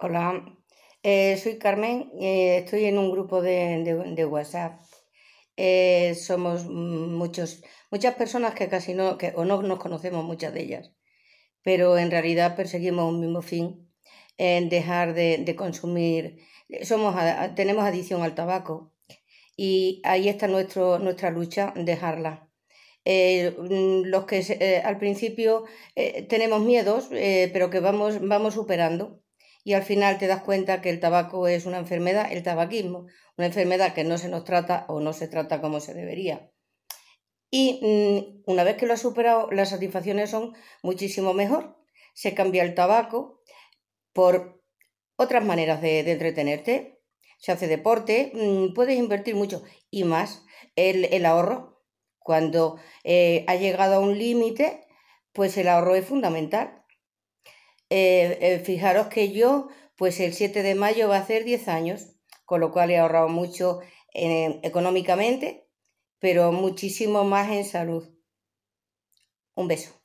Hola, eh, soy Carmen, eh, estoy en un grupo de, WhatsApp. Eh, somos muchos, muchas personas que casi no, que, o no nos conocemos muchas de ellas, pero en realidad perseguimos un mismo fin, en dejar de, consumir, somos, tenemos adicción al tabaco y ahí está nuestro, nuestra lucha, dejarla. los que al principio tenemos miedos, pero que vamos, vamos superando y al final te das cuenta que el tabaco es una enfermedad, el tabaquismo, una enfermedad que no se nos trata o no se trata como se debería. Y mm, una vez que lo has superado, las satisfacciones son muchísimo mejor. Se cambia el tabaco por otras maneras de, entretenerte. Se hace deporte, mm, puedes invertir mucho y más el, ahorro. Cuando eh, ha llegado a un límite, pues el ahorro es fundamental. Eh, eh, fijaros que yo, pues el 7 de mayo va a hacer 10 años, con lo cual he ahorrado mucho eh, económicamente, pero muchísimo más en salud. Un beso.